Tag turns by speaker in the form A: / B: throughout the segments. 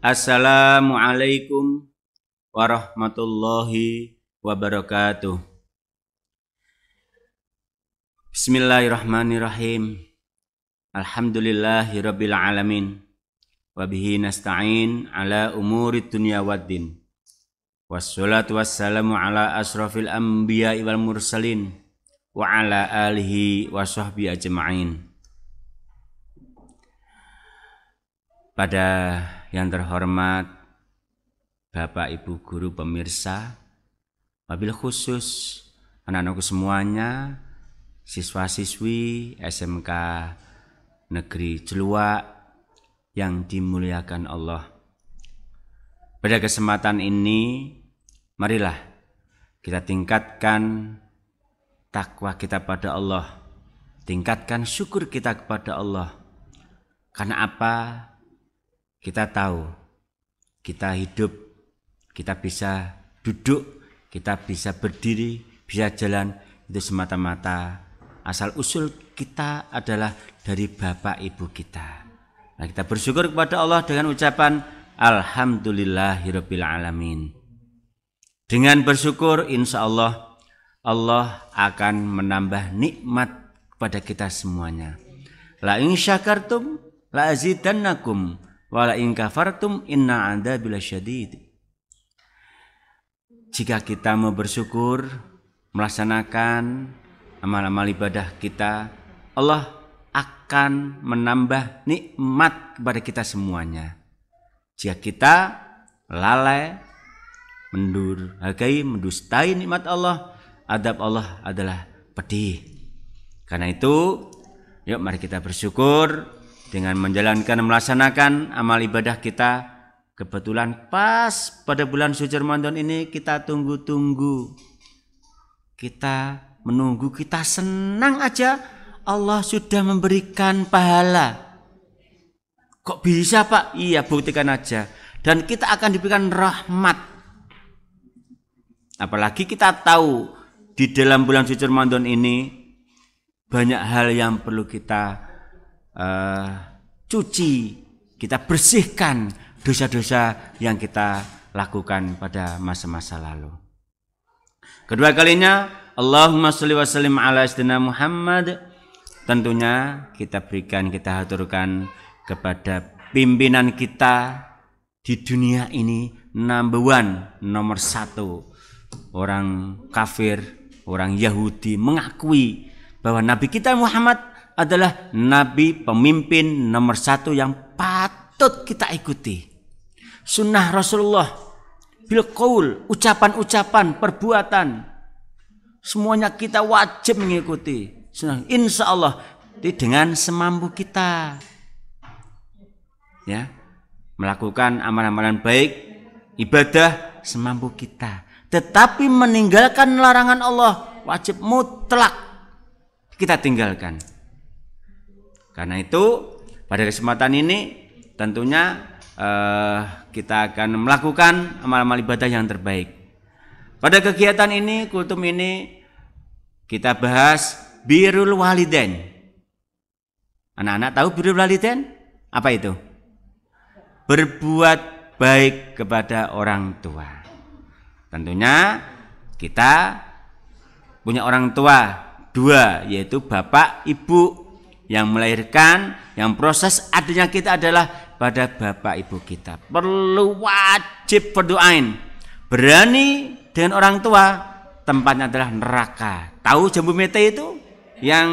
A: Assalamualaikum warahmatullahi wabarakatuh. Bismillahirrahmanirrahim. Alhamdulillahirabbil alamin. Wabihi nasta'in ala umuri dunya waddin. Wassalatu wassalamu ala asrafil anbiya wal mursalin wa ala alihi wa sahbihi ajma'in. Pada yang terhormat Bapak Ibu guru pemirsa, wabil khusus anak-anakku semuanya, siswa-siswi SMK Negeri Jelua yang dimuliakan Allah. Pada kesempatan ini, marilah kita tingkatkan takwa kita pada Allah, tingkatkan syukur kita kepada Allah. Karena apa? kita tahu kita hidup, kita bisa duduk, kita bisa berdiri, bisa jalan itu semata-mata asal usul kita adalah dari bapak ibu kita. Nah, kita bersyukur kepada Allah dengan ucapan alhamdulillahirabbil alamin. Dengan bersyukur insya Allah Allah akan menambah nikmat kepada kita semuanya. La in syakartum la azidannakum Wala in kafartum inna bila syadid. Jika kita mau bersyukur melaksanakan amal-amal ibadah kita, Allah akan menambah nikmat kepada kita semuanya. Jika kita lalai, mendurhakai, mendustai nikmat Allah, adab Allah adalah pedih. Karena itu, yuk mari kita bersyukur dengan menjalankan melaksanakan amal ibadah kita kebetulan pas pada bulan suci Ramadan ini kita tunggu-tunggu kita menunggu kita senang aja Allah sudah memberikan pahala kok bisa pak iya buktikan aja dan kita akan diberikan rahmat apalagi kita tahu di dalam bulan suci Ramadan ini banyak hal yang perlu kita uh, cuci, kita bersihkan dosa-dosa yang kita lakukan pada masa-masa lalu. Kedua kalinya Allahumma salli wa sallim ala istina Muhammad. Tentunya kita berikan, kita haturkan kepada pimpinan kita di dunia ini number one, nomor satu. Orang kafir, orang Yahudi mengakui bahwa Nabi kita Muhammad adalah nabi pemimpin nomor satu yang patut kita ikuti. Sunnah Rasulullah, bil ucapan-ucapan, perbuatan, semuanya kita wajib mengikuti. Sunnah. Insya Allah dengan semampu kita, ya melakukan amalan-amalan baik, ibadah semampu kita. Tetapi meninggalkan larangan Allah wajib mutlak kita tinggalkan. Karena itu pada kesempatan ini tentunya eh, kita akan melakukan amal-amal ibadah yang terbaik. Pada kegiatan ini, kultum ini kita bahas birul waliden. Anak-anak tahu birul waliden? Apa itu? Berbuat baik kepada orang tua. Tentunya kita punya orang tua dua yaitu bapak ibu yang melahirkan, yang proses adanya kita adalah pada bapak ibu kita. Perlu wajib berdoain. Berani dengan orang tua, tempatnya adalah neraka. Tahu jambu mete itu? Yang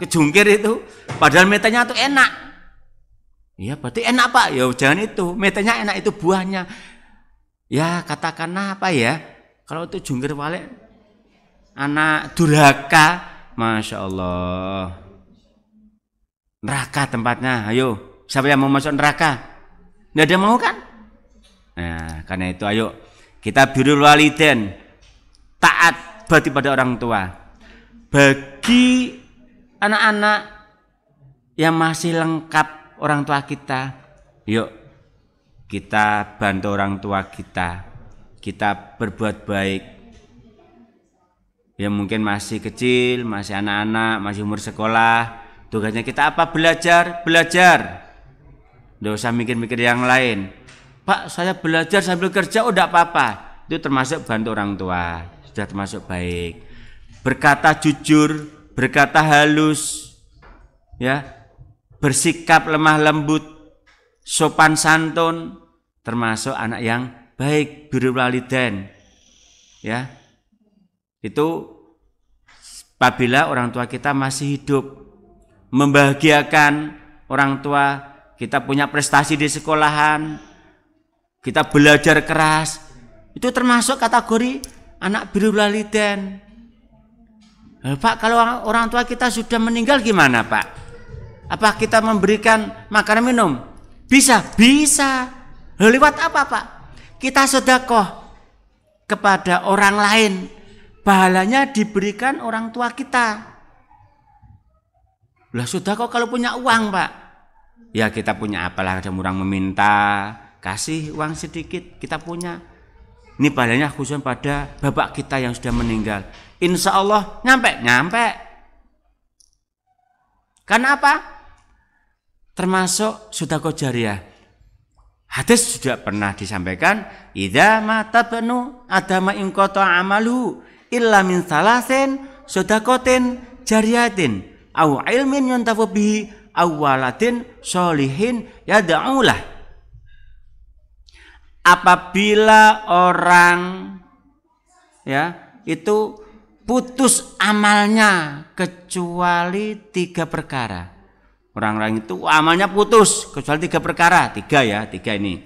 A: kejungkir itu, padahal metenya itu enak. Iya, berarti enak Pak. Ya jangan itu. Metenya enak itu buahnya. Ya katakan apa ya? Kalau itu jungkir balik anak durhaka, masya Allah neraka tempatnya. Ayo, siapa yang mau masuk neraka? Tidak ada mau kan? Nah, karena itu ayo kita birrul waliden, taat berarti pada orang tua. Bagi anak-anak yang masih lengkap orang tua kita, yuk kita bantu orang tua kita, kita berbuat baik. Yang mungkin masih kecil, masih anak-anak, masih umur sekolah, Tugasnya kita apa? Belajar, belajar. Tidak usah mikir-mikir yang lain. Pak, saya belajar sambil kerja, oh tidak apa-apa. Itu termasuk bantu orang tua. Sudah termasuk baik. Berkata jujur, berkata halus. Ya. Bersikap lemah lembut, sopan santun, termasuk anak yang baik, biru Ya. Itu apabila orang tua kita masih hidup membahagiakan orang tua, kita punya prestasi di sekolahan, kita belajar keras, itu termasuk kategori anak biru laliden. Eh, Pak, kalau orang tua kita sudah meninggal gimana, Pak? Apa kita memberikan makanan minum? Bisa, bisa. Lewat apa, Pak? Kita sedekah kepada orang lain. Pahalanya diberikan orang tua kita. Lah sudah kok kalau punya uang pak Ya kita punya apalah ada orang meminta Kasih uang sedikit kita punya Ini pahalanya khusus pada bapak kita yang sudah meninggal Insya Allah nyampe Nyampe Karena apa? Termasuk sudah jariah Hadis sudah pernah disampaikan, Ida mata banu adama ingkoto amalu illa min salasin sodakotin jariatin." au ilmin yuntafu bihi au waladin solihin yad'ulah apabila orang ya itu putus amalnya kecuali tiga perkara orang-orang itu amalnya putus kecuali tiga perkara tiga ya tiga ini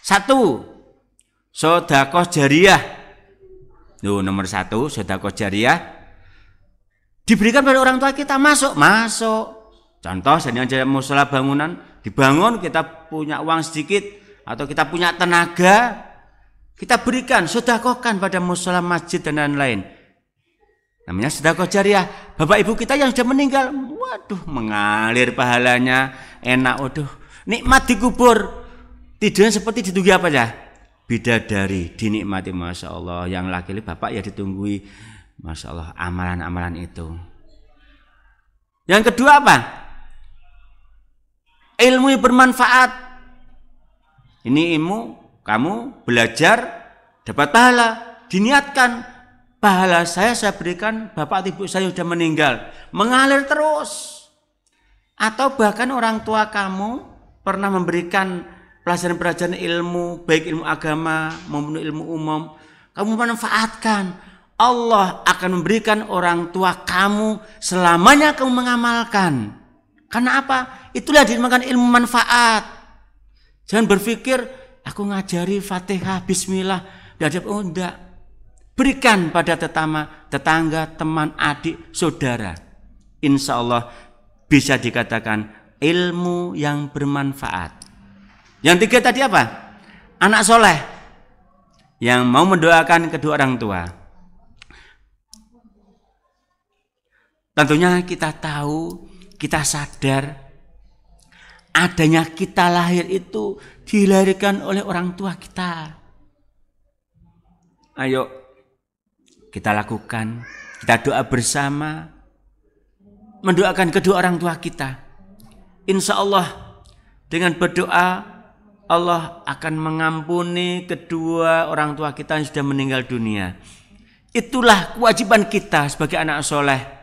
A: satu sodakoh jariah Duh, nomor satu sodakoh jariah diberikan pada orang tua kita masuk masuk contoh seandainya musola bangunan dibangun kita punya uang sedikit atau kita punya tenaga kita berikan sudah kokan pada musola masjid dan lain-lain namanya sudah kok jariah bapak ibu kita yang sudah meninggal waduh mengalir pahalanya enak waduh nikmat dikubur tidurnya seperti ditunggu apa ya bidadari dinikmati masya Allah yang laki-laki bapak ya ditunggui Masya Allah amalan-amalan itu. Yang kedua apa? Ilmu yang bermanfaat. Ini ilmu kamu belajar dapat pahala, diniatkan pahala saya saya berikan bapak ibu saya sudah meninggal, mengalir terus. Atau bahkan orang tua kamu pernah memberikan pelajaran-pelajaran ilmu, baik ilmu agama maupun ilmu umum, kamu manfaatkan Allah akan memberikan orang tua kamu selamanya kamu mengamalkan. Karena apa? Itulah dinamakan ilmu manfaat. Jangan berpikir aku ngajari Fatihah, bismillah, diajak oh enggak. Berikan pada tetama, tetangga, teman, adik, saudara. Insya Allah bisa dikatakan ilmu yang bermanfaat. Yang tiga tadi apa? Anak soleh yang mau mendoakan kedua orang tua Tentunya kita tahu, kita sadar adanya kita lahir itu dilahirkan oleh orang tua kita. Ayo kita lakukan, kita doa bersama mendoakan kedua orang tua kita. Insya Allah dengan berdoa Allah akan mengampuni kedua orang tua kita yang sudah meninggal dunia. Itulah kewajiban kita sebagai anak soleh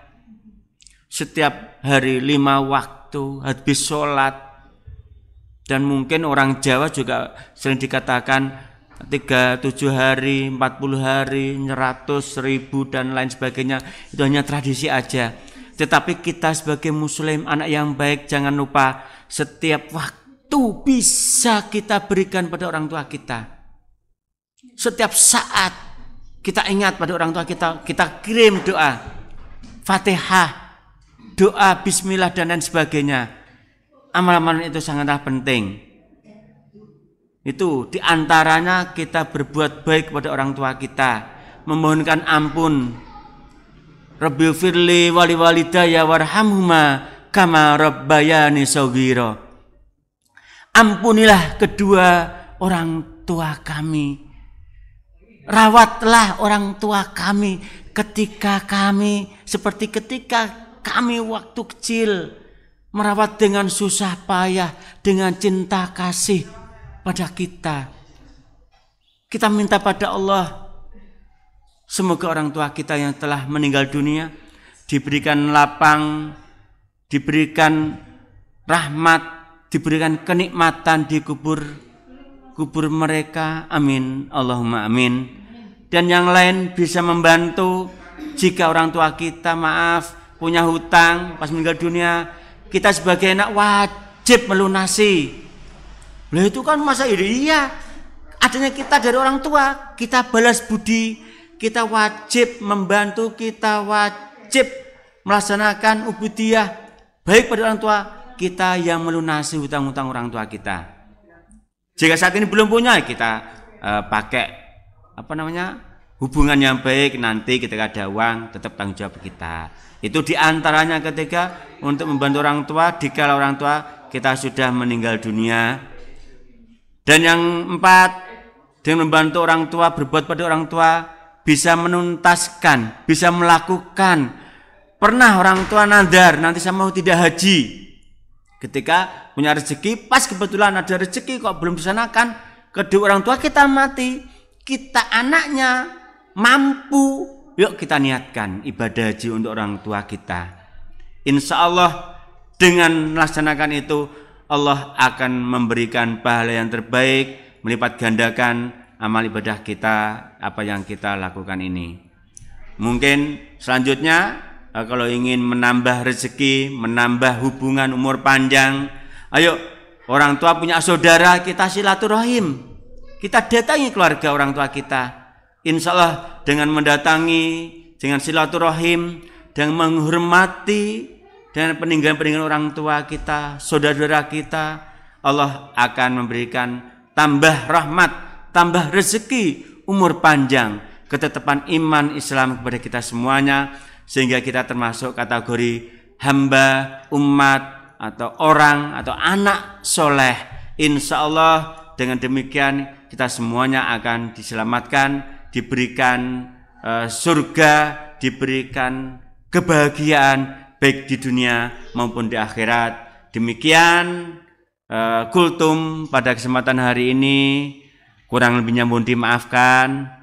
A: setiap hari lima waktu habis sholat dan mungkin orang Jawa juga sering dikatakan tiga tujuh hari, empat puluh hari, seratus ribu dan lain sebagainya itu hanya tradisi aja. Tetapi kita sebagai muslim anak yang baik jangan lupa setiap waktu bisa kita berikan pada orang tua kita. Setiap saat kita ingat pada orang tua kita, kita kirim doa. Fatihah doa, bismillah dan lain sebagainya. Amalan-amalan itu sangatlah penting. Itu diantaranya kita berbuat baik kepada orang tua kita, memohonkan ampun. Rabbil firli wali walidaya warhamhuma kama rabbayani sawgiro Ampunilah kedua orang tua kami. Rawatlah orang tua kami ketika kami seperti ketika kami waktu kecil merawat dengan susah payah, dengan cinta kasih pada kita. Kita minta pada Allah, semoga orang tua kita yang telah meninggal dunia diberikan lapang, diberikan rahmat, diberikan kenikmatan di kubur kubur mereka. Amin. Allahumma amin. Dan yang lain bisa membantu jika orang tua kita maaf punya hutang pas meninggal dunia kita sebagai anak wajib melunasi Loh itu kan masa iri iya? iya adanya kita dari orang tua kita balas budi kita wajib membantu kita wajib melaksanakan ubudiyah baik pada orang tua kita yang melunasi hutang-hutang orang tua kita jika saat ini belum punya kita uh, pakai apa namanya hubungan yang baik nanti ketika ada uang tetap tanggung jawab kita. Itu diantaranya ketika untuk membantu orang tua di jika orang tua kita sudah meninggal dunia. Dan yang empat, dengan membantu orang tua berbuat pada orang tua bisa menuntaskan, bisa melakukan. Pernah orang tua nadar nanti sama tidak haji. Ketika punya rezeki, pas kebetulan ada rezeki kok belum disanakan, kedua orang tua kita mati, kita anaknya mampu, yuk kita niatkan ibadah haji untuk orang tua kita. Insya Allah dengan melaksanakan itu Allah akan memberikan pahala yang terbaik, melipat gandakan amal ibadah kita apa yang kita lakukan ini. Mungkin selanjutnya eh, kalau ingin menambah rezeki, menambah hubungan umur panjang, ayo orang tua punya saudara kita silaturahim. Kita datangi keluarga orang tua kita insya Allah dengan mendatangi, dengan silaturahim, dengan menghormati dengan peninggalan-peninggalan orang tua kita, saudara-saudara kita, Allah akan memberikan tambah rahmat, tambah rezeki, umur panjang, ketetapan iman Islam kepada kita semuanya sehingga kita termasuk kategori hamba, umat, atau orang, atau anak soleh. Insya Allah dengan demikian kita semuanya akan diselamatkan diberikan eh, surga, diberikan kebahagiaan baik di dunia maupun di akhirat. Demikian eh, kultum pada kesempatan hari ini kurang lebihnya mohon dimaafkan.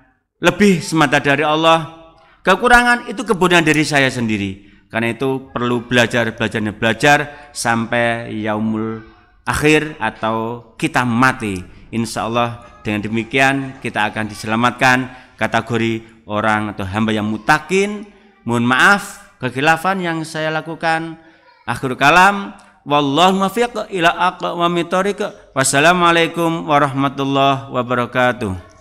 A: Lebih semata dari Allah. Kekurangan itu kebodohan dari saya sendiri. Karena itu perlu belajar, belajarnya belajar sampai yaumul akhir atau kita mati. Insya Allah dengan demikian kita akan diselamatkan kategori orang atau hamba yang mutakin. Mohon maaf kekhilafan yang saya lakukan. Akhir kalam. Wallahu muwaffiq ila aqwamit thoriq. Wassalamualaikum warahmatullahi wabarakatuh.